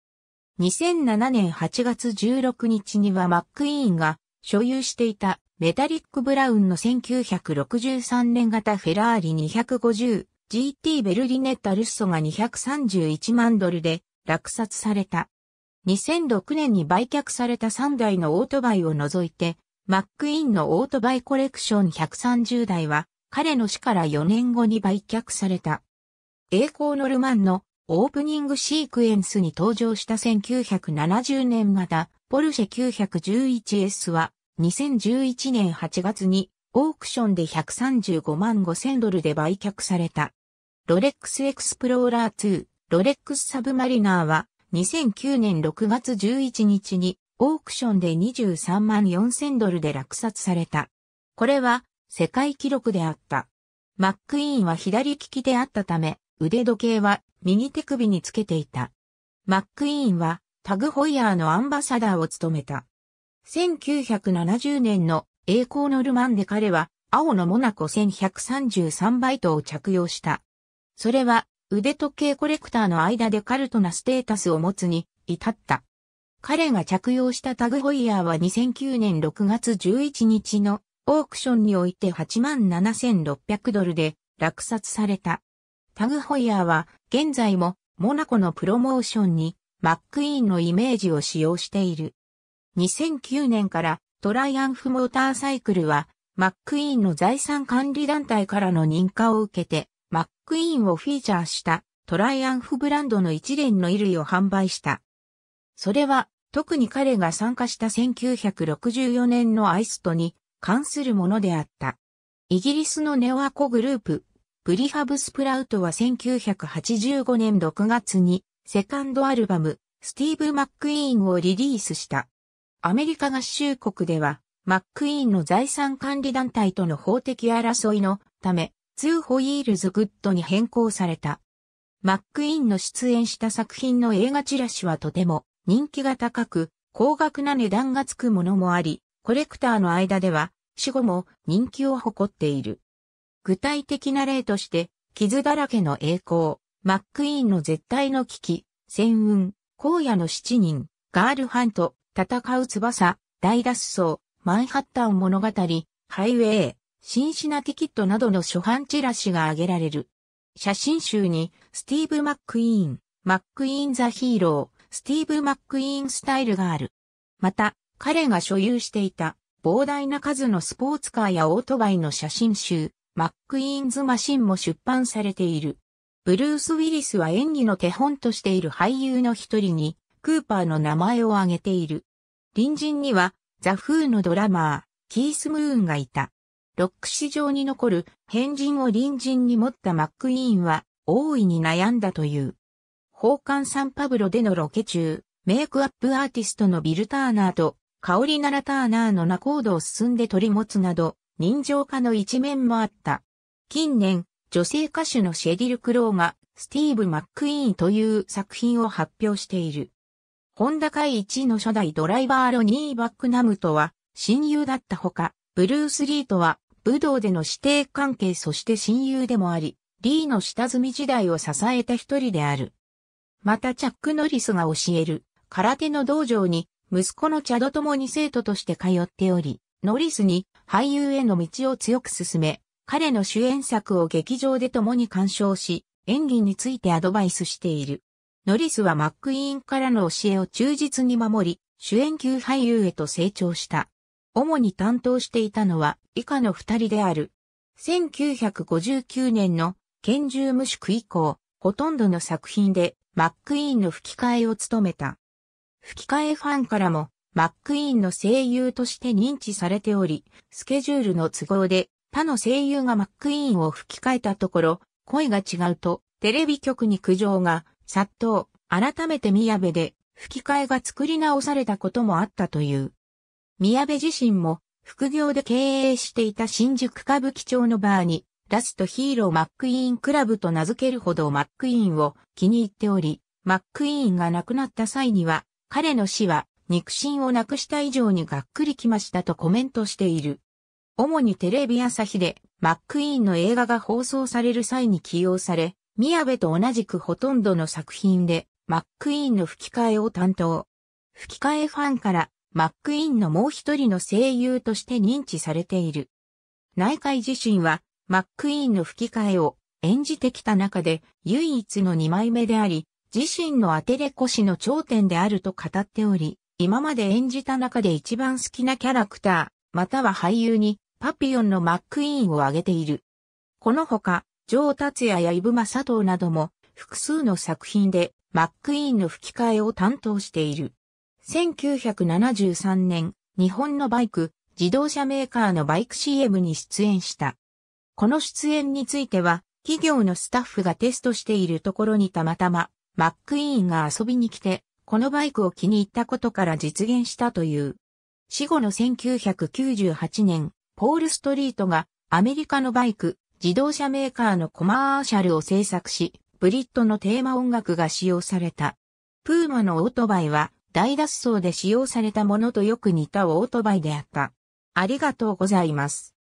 2007年8月16日にはマックイーンが所有していたメタリックブラウンの1963年型フェラーリ 250GT ベルリネッタルッソが231万ドルで落札された。2006年に売却された3台のオートバイを除いて、マックインのオートバイコレクション130台は、彼の死から4年後に売却された。栄光のルマンのオープニングシークエンスに登場した1970年型ポルシェ 911S は2011年8月にオークションで135万5千ドルで売却された。ロレックスエクスプローラー2、ロレックスサブマリナーは2009年6月11日にオークションで23万4000ドルで落札された。これは世界記録であった。マックイーンは左利きであったため、腕時計は右手首につけていた。マックイーンはタグホイヤーのアンバサダーを務めた。1970年の栄光のルマンで彼は青のモナコ1133バイトを着用した。それは腕時計コレクターの間でカルトなステータスを持つに至った。彼が着用したタグホイヤーは2009年6月11日のオークションにおいて87,600ドルで落札された。タグホイヤーは現在もモナコのプロモーションにマックイーンのイメージを使用している。2009年からトライアンフモーターサイクルはマックイーンの財産管理団体からの認可を受けてクイーンをフィーチャーしたトライアンフブランドの一連の衣類を販売した。それは、特に彼が参加した1964年のアイストに関するものであった。イギリスのネオアコグループ、プリハブスプラウトは1985年6月にセカンドアルバム、スティーブ・マックイーンをリリースした。アメリカ合衆国では、マックイーンの財産管理団体との法的争いのため、2ホイールズグッドに変更された。マックインの出演した作品の映画チラシはとても人気が高く、高額な値段がつくものもあり、コレクターの間では死後も人気を誇っている。具体的な例として、傷だらけの栄光、マックイーンの絶対の危機、戦雲、荒野の七人、ガールハント、戦う翼、大脱走、マンハッタン物語、ハイウェイ、シンシナティキットなどの初版チラシが挙げられる。写真集に、スティーブ・マックイーン、マックイーン・ザ・ヒーロー、スティーブ・マックイーン・スタイルがある。また、彼が所有していた膨大な数のスポーツカーやオートバイの写真集、マックイーンズ・マシンも出版されている。ブルース・ウィリスは演技の手本としている俳優の一人に、クーパーの名前を挙げている。隣人には、ザ・フーのドラマー、キース・ムーンがいた。ロック史上に残る変人を隣人に持ったマックイーンは大いに悩んだという。宝冠サンパブロでのロケ中、メイクアップアーティストのビル・ターナーとカオリナラ・ターナーの仲人を進んで取り持つなど、人情化の一面もあった。近年、女性歌手のシェディル・クローが、スティーブ・マックイーンという作品を発表している。ホンダ界1の初代ドライバーロニー・バックナムとは、親友だったほか、ブルース・リーとは、武道での師弟関係そして親友でもあり、リーの下積み時代を支えた一人である。またチャック・ノリスが教える空手の道場に息子のチャドともに生徒として通っており、ノリスに俳優への道を強く進め、彼の主演作を劇場で共に鑑賞し、演技についてアドバイスしている。ノリスはマックイーンからの教えを忠実に守り、主演級俳優へと成長した。主に担当していたのは以下の二人である。1959年の拳銃無宿以降、ほとんどの作品でマックイーンの吹き替えを務めた。吹き替えファンからもマックイーンの声優として認知されており、スケジュールの都合で他の声優がマックイーンを吹き替えたところ、声が違うとテレビ局に苦情が殺到、改めて宮部で吹き替えが作り直されたこともあったという。宮部自身も副業で経営していた新宿歌舞伎町のバーに、ラストヒーローマックイーンクラブと名付けるほどマックイーンを気に入っており、マックイーンが亡くなった際には、彼の死は肉親を亡くした以上にがっくりきましたとコメントしている。主にテレビ朝日でマックイーンの映画が放送される際に起用され、宮部と同じくほとんどの作品でマックイーンの吹き替えを担当。吹き替えファンからマックイーンのもう一人の声優として認知されている。内海自身は、マックイーンの吹き替えを演じてきた中で唯一の二枚目であり、自身のアテレコ史の頂点であると語っており、今まで演じた中で一番好きなキャラクター、または俳優に、パピオンのマックイーンを挙げている。このほか、ジョー達也やイブマ佐藤なども、複数の作品で、マックイーンの吹き替えを担当している。1973年、日本のバイク、自動車メーカーのバイク CM に出演した。この出演については、企業のスタッフがテストしているところにたまたま、マックイーンが遊びに来て、このバイクを気に入ったことから実現したという。死後の1998年、ポール・ストリートがアメリカのバイク、自動車メーカーのコマーシャルを制作し、ブリッドのテーマ音楽が使用された。プーマのオートバイは大脱走で使用されたものとよく似たオートバイであった。ありがとうございます。